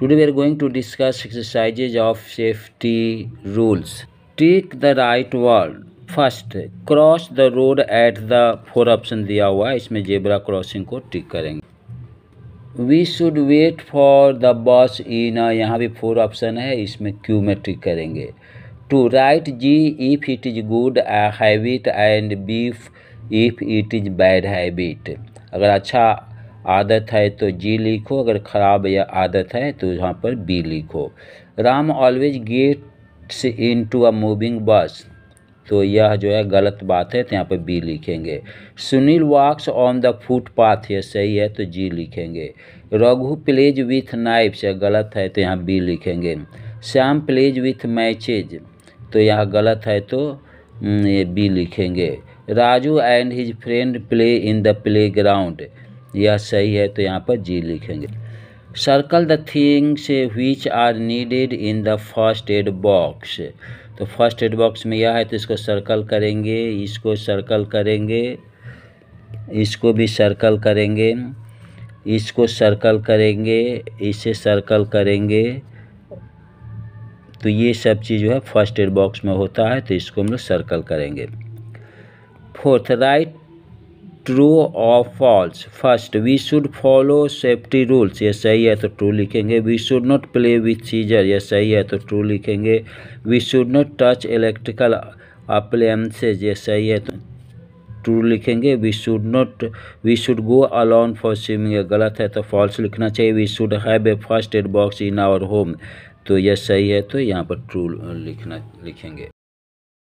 today we are going to discuss exercises of safety rules take the right world first cross the road at the four option दिया हुआ है इसमें zebra crossing को tick करेंगे we should wait for the bus in यहाँ भी four option है इसमें क्यू में टिक करेंगे two right G if it is good habit and beef if it is bad habit अगर अच्छा आदत है तो जी लिखो अगर ख़राब या आदत है तो यहाँ पर बी लिखो Ram always gets into a moving bus तो यह जो है गलत बात है तो यहाँ पर बी लिखेंगे Sunil walks on the footpath यह सही है तो जी लिखेंगे रघु प्लेज विथ नाइफ्स यह गलत है तो यहाँ बी लिखेंगे श्याम प्लेज विथ मैचेज तो यह गलत है तो हम्म, ये बी लिखेंगे Raju and his friend play in the playground यह सही है तो यहाँ पर जी लिखेंगे circle the things which are needed in the first aid box तो फर्स्ट एड बॉक्स में यह है तो इसको सर्कल करेंगे इसको सर्कल करेंगे इसको भी सर्कल करेंगे इसको सर्कल करेंगे इसे सर्कल करेंगे तो ये सब चीज़ जो है फर्स्ट एड बॉक्स में होता है तो इसको हम लोग सर्कल करेंगे फोर्थ राइट ट्रू और false first we should follow safety rules ये सही है तो ट्रू लिखेंगे we should not play with scissor ये सही है तो ट्रू लिखेंगे we should not touch electrical appliances ये सही है तो ट्रू लिखेंगे we should not we should go alone for swimming गलत है तो फॉल्स लिखना चाहिए we should have a first aid box in our home तो यह सही है तो यहाँ पर ट्रू लिखना लिखेंगे